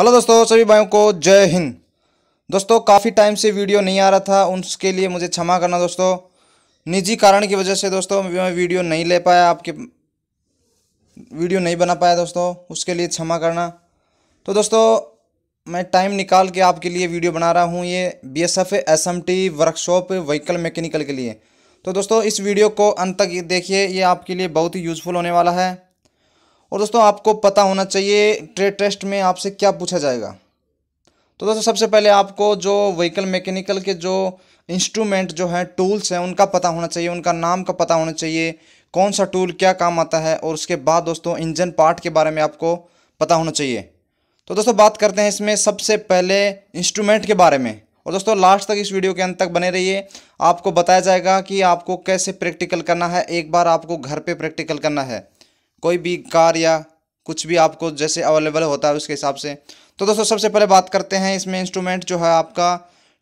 hello दोस्तों सभी भाइयों को जय हिंद दोस्तों काफ़ी टाइम से वीडियो नहीं आ रहा था उसके लिए मुझे क्षमा करना दोस्तों निजी कारण की वजह से दोस्तों मैं वीडियो नहीं ले पाया आपके वीडियो नहीं बना पाया दोस्तों उसके लिए क्षमा करना तो दोस्तों मैं टाइम निकाल के आपके लिए वीडियो बना रहा हूँ ये B S F S M T workshop vehicle mechanical के लिए तो दोस्तों इस वीडियो को अंत तक देखिए ये आपके लिए बहुत ही यूज़फुल होने वाला है और दोस्तों आपको पता होना चाहिए ट्रेड टेस्ट में आपसे क्या पूछा जाएगा तो दोस्तों सबसे पहले आपको जो व्हीकल मैकेनिकल के जो इंस्ट्रूमेंट जो है टूल्स हैं उनका पता होना चाहिए उनका नाम का पता होना चाहिए कौन सा टूल क्या काम आता है और उसके बाद दोस्तों इंजन पार्ट के बारे में आपको पता होना चाहिए तो दोस्तों बात करते हैं इसमें सबसे पहले इंस्ट्रूमेंट के बारे में और दोस्तों लास्ट तक इस वीडियो के अंत तक बने रहिए आपको बताया जाएगा कि आपको कैसे प्रैक्टिकल करना है एक बार आपको घर पे प्रैक्टिकल करना है कोई भी कार या कुछ भी आपको जैसे अवेलेबल होता है उसके हिसाब से तो दोस्तों सबसे पहले बात करते हैं इसमें इंस्ट्रूमेंट जो है आपका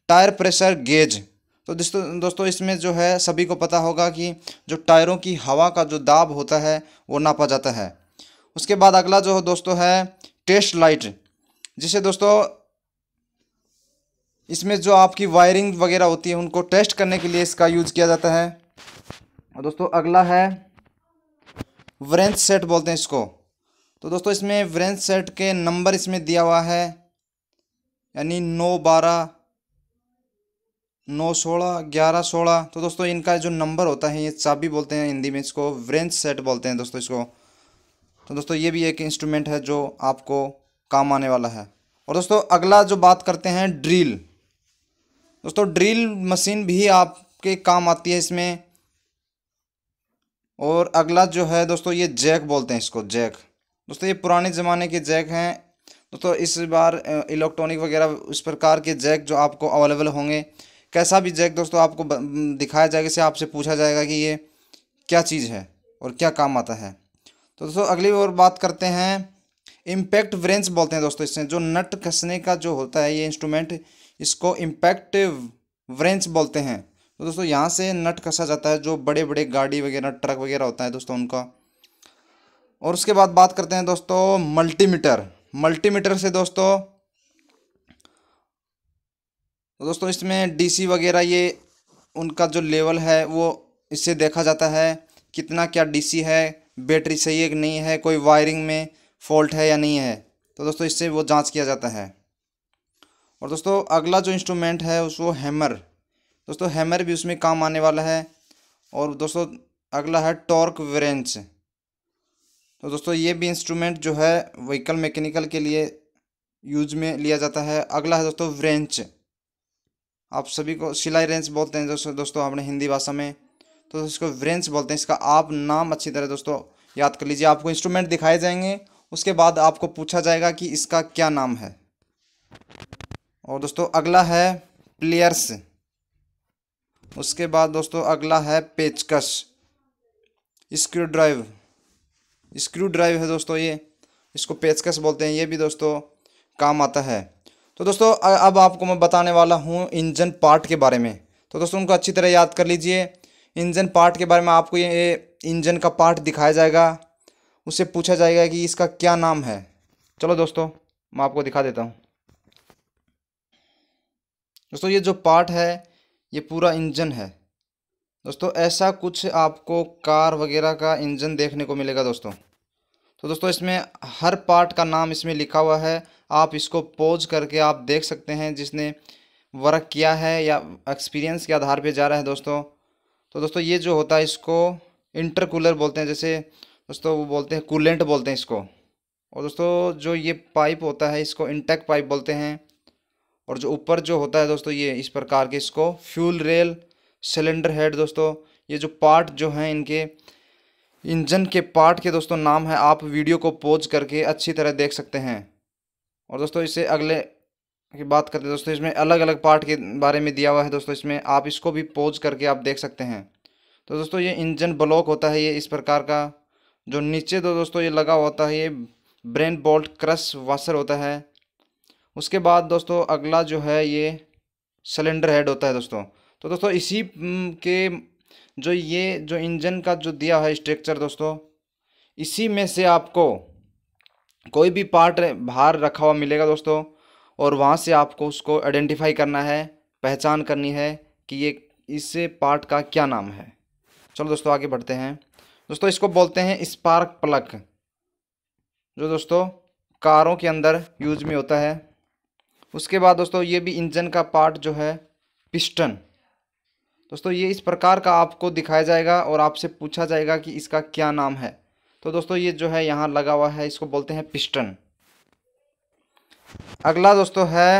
टायर प्रेशर गेज तो दोस्तों दोस्तों इसमें जो है सभी को पता होगा कि जो टायरों की हवा का जो दाब होता है वो नापा जाता है उसके बाद अगला जो दोस्तों है टेस्ट लाइट जिसे दोस्तों इसमें जो आपकी वायरिंग वगैरह होती है उनको टेस्ट करने के लिए इसका यूज़ किया जाता है और दोस्तों अगला है व्रेंथ सेट बोलते हैं इसको तो दोस्तों इसमें व्रेंथ सेट के नंबर इसमें दिया हुआ है यानी नौ बारह नौ सोलह ग्यारह सोलह तो दोस्तों इनका जो नंबर होता है ये चाबी बोलते हैं हिंदी में इसको व्रेंच सेट बोलते हैं दोस्तों इसको तो दोस्तों ये भी एक इंस्ट्रूमेंट है जो आपको काम आने वाला है और दोस्तों अगला जो बात करते हैं ड्रिल दोस्तों ड्रिल मशीन भी आपके काम आती है इसमें और अगला जो है दोस्तों ये जैक बोलते हैं इसको जैक दोस्तों ये पुराने ज़माने के जैक हैं दोस्तों इस बार इलेक्ट्रॉनिक वगैरह इस प्रकार के जैक जो आपको अवेलेबल होंगे कैसा भी जैक दोस्तों आपको दिखाया जाएगा इसे आपसे पूछा जाएगा कि ये क्या चीज़ है और क्या काम आता है तो दोस्तों अगली और बात करते हैं इम्पैक्ट व्रेंच बोलते हैं दोस्तों इसमें जो नट कसने का जो होता है ये इंस्ट्रूमेंट इसको इम्पैक्ट व्रेंच बोलते हैं तो दोस्तों यहाँ से नट कसा जाता है जो बड़े बड़े गाड़ी वगैरह ट्रक वगैरह होता है दोस्तों उनका और उसके बाद बात करते हैं दोस्तों मल्टीमीटर मल्टीमीटर से दोस्तों तो दोस्तों इसमें डीसी वगैरह ये उनका जो लेवल है वो इससे देखा जाता है कितना क्या डीसी है बैटरी सही है कि नहीं है कोई वायरिंग में फॉल्ट है या नहीं है तो दोस्तों इससे वो जांच किया जाता है और दोस्तों अगला जो इंस्ट्रूमेंट है उस वो हैमर दोस्तों हैमर भी उसमें काम आने वाला है और दोस्तों अगला है टॉर्क व्रेंच तो दोस्तों ये भी इंस्ट्रूमेंट जो है व्हीकल मैकेनिकल के लिए यूज में लिया जाता है अगला है दोस्तों व्रेंच आप सभी को सिलाई रेंच बोलते हैं दोस्तों दोस्तों अपने हिंदी भाषा में तो इसको व्रेंच बोलते हैं इसका आप नाम अच्छी तरह दोस्तों याद कर लीजिए आपको इंस्ट्रूमेंट दिखाए जाएंगे उसके बाद आपको पूछा जाएगा कि इसका क्या नाम है और दोस्तों अगला है प्लेयर्स उसके बाद दोस्तों अगला है पेचकश स्क्रू ड्राइव स्क्रू ड्राइव है दोस्तों ये इसको पेचकश बोलते हैं ये भी दोस्तों काम आता है तो दोस्तों अब आपको मैं बताने वाला हूँ इंजन पार्ट के बारे में तो दोस्तों उनको अच्छी तरह याद कर लीजिए इंजन पार्ट के बारे में आपको ये इंजन का पार्ट दिखाया जाएगा उससे पूछा जाएगा कि इसका क्या नाम है चलो दोस्तों मैं आपको दिखा देता हूँ दोस्तों ये जो पार्ट है ये पूरा इंजन है दोस्तों ऐसा कुछ आपको कार वगैरह का इंजन देखने को मिलेगा दोस्तों तो दोस्तों इसमें हर पार्ट का नाम इसमें लिखा हुआ है आप इसको पोज करके आप देख सकते हैं जिसने वर्क किया है या एक्सपीरियंस के आधार पे जा रहा है दोस्तों तो दोस्तों ये जो होता है इसको इंटरकूलर बोलते हैं जैसे दोस्तों वो बोलते हैं कूलेंट बोलते हैं इसको और दोस्तों जो ये पाइप होता है इसको इंटेक पाइप बोलते हैं और जो ऊपर जो होता है दोस्तों ये इस प्रकार के इसको फ्यूल रेल सिलेंडर हेड दोस्तों ये जो पार्ट जो हैं इनके इंजन के पार्ट के दोस्तों नाम है आप वीडियो को पोज करके अच्छी तरह देख सकते हैं और दोस्तों इसे अगले की बात करते हैं दोस्तों इसमें अलग अलग पार्ट के बारे में दिया हुआ है दोस्तों इसमें आप इसको भी पोज करके आप देख सकते हैं तो दोस्तों ये इंजन ब्लॉक होता है ये इस प्रकार का जो नीचे तो दोस्तों ये लगा होता है ये ब्रेन बोल्ट क्रश वाशर होता है उसके बाद दोस्तों अगला जो है ये सिलेंडर हेड होता है दोस्तों तो दोस्तों इसी के जो ये जो इंजन का जो दिया है स्ट्रक्चर दोस्तों इसी में से आपको कोई भी पार्ट बाहर रखा हुआ मिलेगा दोस्तों और वहाँ से आपको उसको आइडेंटिफाई करना है पहचान करनी है कि ये इस पार्ट का क्या नाम है चलो दोस्तों आगे बढ़ते हैं दोस्तों इसको बोलते हैं स्पार्क प्लग जो दोस्तों कारों के अंदर यूज में होता है उसके बाद दोस्तों ये भी इंजन का पार्ट जो है पिस्टन दोस्तों ये इस प्रकार का आपको दिखाया जाएगा और आपसे पूछा जाएगा कि इसका क्या नाम है तो दोस्तों ये जो है यहाँ लगा हुआ है इसको बोलते हैं पिस्टन अगला दोस्तों है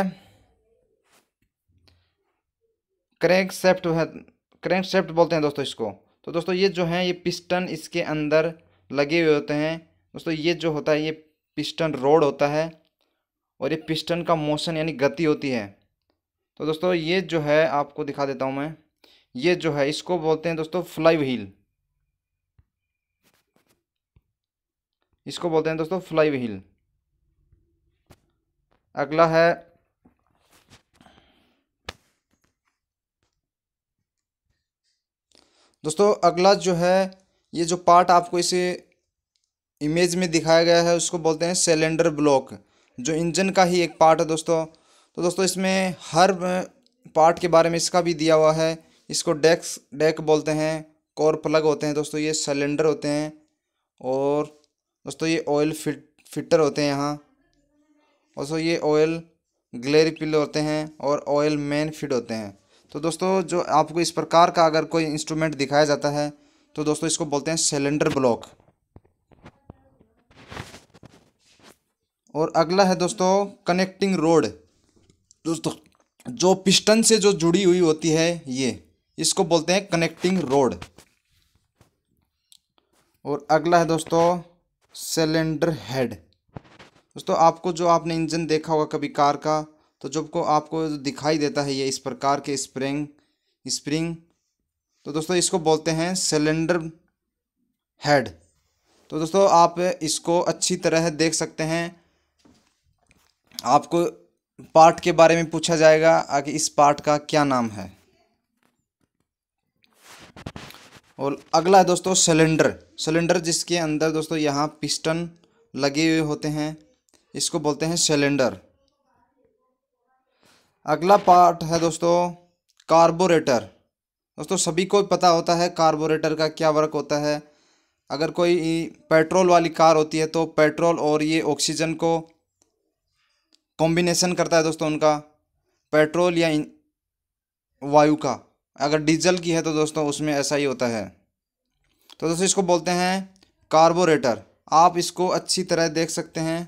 क्रैंक सेफ्ट है क्रैंक सेफ्ट बोलते हैं दोस्तों इसको तो दोस्तों ये जो है ये पिस्टन इसके अंदर लगे हुए होते हैं दोस्तों ये जो होता है ये पिस्टन रोड होता है और ये पिस्टन का मोशन यानी गति होती है तो दोस्तों ये जो है आपको दिखा देता हूँ मैं ये जो है इसको बोलते हैं दोस्तों फ्लाई व्हील इसको बोलते हैं दोस्तों फ्लाई व्हील अगला है दोस्तों अगला जो है ये जो पार्ट आपको इसे इमेज में दिखाया गया है उसको बोलते हैं सिलेंडर ब्लॉक जो इंजन का ही एक पार्ट है दोस्तों तो दोस्तों इसमें हर पार्ट के बारे में इसका भी दिया हुआ है इसको डेक्स डेक बोलते हैं कोर प्लग होते हैं दोस्तों ये सिलेंडर होते हैं और दोस्तों ये ऑयल फिट फिटर होते हैं यहाँ और दोस्तों ये ऑयल ग्लेरी पिल होते हैं और ऑयल मेन फिट होते हैं तो दोस्तों जो आपको इस प्रकार का अगर कोई इंस्ट्रूमेंट दिखाया जाता है तो दोस्तों इसको बोलते हैं सिलेंडर ब्लॉक और अगला है दोस्तों कनेक्टिंग रोड दोस्तों जो पिस्टन से जो जुड़ी हुई होती है ये इसको बोलते हैं कनेक्टिंग रोड और अगला है दोस्तों सिलेंडर हेड दोस्तों आपको जो आपने इंजन देखा होगा कभी कार का तो जब को आपको दिखाई देता है ये इस प्रकार के स्प्रिंग स्प्रिंग तो दोस्तों इसको बोलते हैं सिलेंडर हेड तो दोस्तों आप इसको अच्छी तरह देख सकते हैं आपको पार्ट के बारे में पूछा जाएगा आगे इस पार्ट का क्या नाम है और अगला है दोस्तों सिलेंडर सिलेंडर जिसके अंदर दोस्तों यहाँ पिस्टन लगे हुए होते हैं इसको बोलते हैं सिलेंडर अगला पार्ट है दोस्तों कार्बोरेटर दोस्तों सभी को पता होता है कार्बोरेटर का क्या वर्क होता है अगर कोई पेट्रोल वाली कार होती है तो पेट्रोल और ये ऑक्सीजन को कॉम्बिनेशन करता है दोस्तों उनका पेट्रोल या वायु का अगर डीजल की है तो दोस्तों उसमें ऐसा ही होता है तो दोस्तों इसको बोलते हैं कार्बोरेटर आप इसको अच्छी तरह देख सकते हैं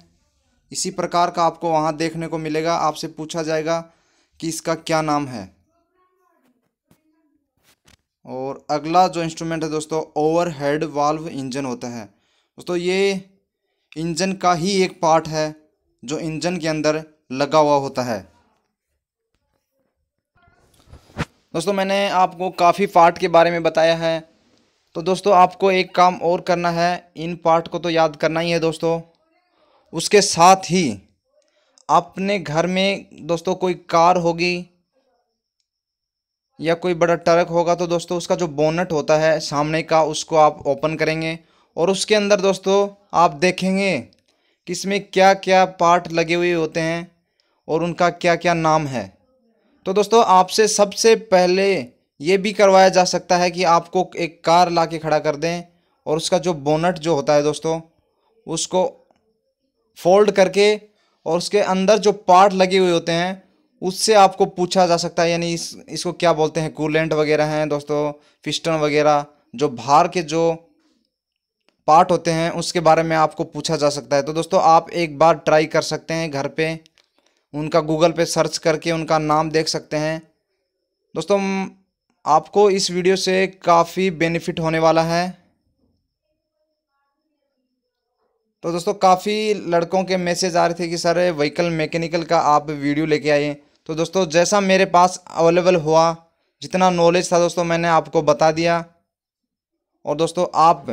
इसी प्रकार का आपको वहाँ देखने को मिलेगा आपसे पूछा जाएगा कि इसका क्या नाम है और अगला जो इंस्ट्रूमेंट है दोस्तों ओवरहेड वाल्व इंजन होता है दोस्तों ये इंजन का ही एक पार्ट है जो इंजन के अंदर लगा हुआ होता है दोस्तों मैंने आपको काफ़ी पार्ट के बारे में बताया है तो दोस्तों आपको एक काम और करना है इन पार्ट को तो याद करना ही है दोस्तों उसके साथ ही अपने घर में दोस्तों कोई कार होगी या कोई बड़ा ट्रक होगा तो दोस्तों उसका जो बोनट होता है सामने का उसको आप ओपन करेंगे और उसके अंदर दोस्तों आप देखेंगे कि इसमें क्या क्या पार्ट लगे हुए होते हैं और उनका क्या क्या नाम है तो दोस्तों आपसे सबसे पहले ये भी करवाया जा सकता है कि आपको एक कार ला के खड़ा कर दें और उसका जो बोनट जो होता है दोस्तों उसको फोल्ड करके और उसके अंदर जो पार्ट लगे हुए होते हैं उससे आपको पूछा जा सकता है यानी इस इसको क्या बोलते हैं कूलेंट वगैरह हैं दोस्तों पिस्टन वगैरह जो भार के जो पार्ट होते हैं उसके बारे में आपको पूछा जा सकता है तो दोस्तों आप एक बार ट्राई कर सकते हैं घर पे उनका गूगल पे सर्च करके उनका नाम देख सकते हैं दोस्तों आपको इस वीडियो से काफ़ी बेनिफिट होने वाला है तो दोस्तों काफ़ी लड़कों के मैसेज आ रहे थे कि सर व्हीकल मैकेनिकल का आप वीडियो लेके आइए तो दोस्तों जैसा मेरे पास अवेलेबल हुआ जितना नॉलेज था दोस्तों मैंने आपको बता दिया और दोस्तों आप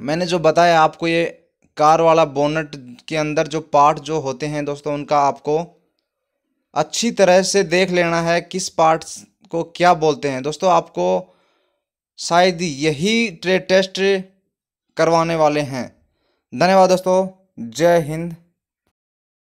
मैंने जो बताया आपको ये कार वाला बोनट के अंदर जो पार्ट जो होते हैं दोस्तों उनका आपको अच्छी तरह से देख लेना है किस पार्ट को क्या बोलते हैं दोस्तों आपको शायद यही ट्रे टेस्ट करवाने वाले हैं धन्यवाद दोस्तों जय हिंद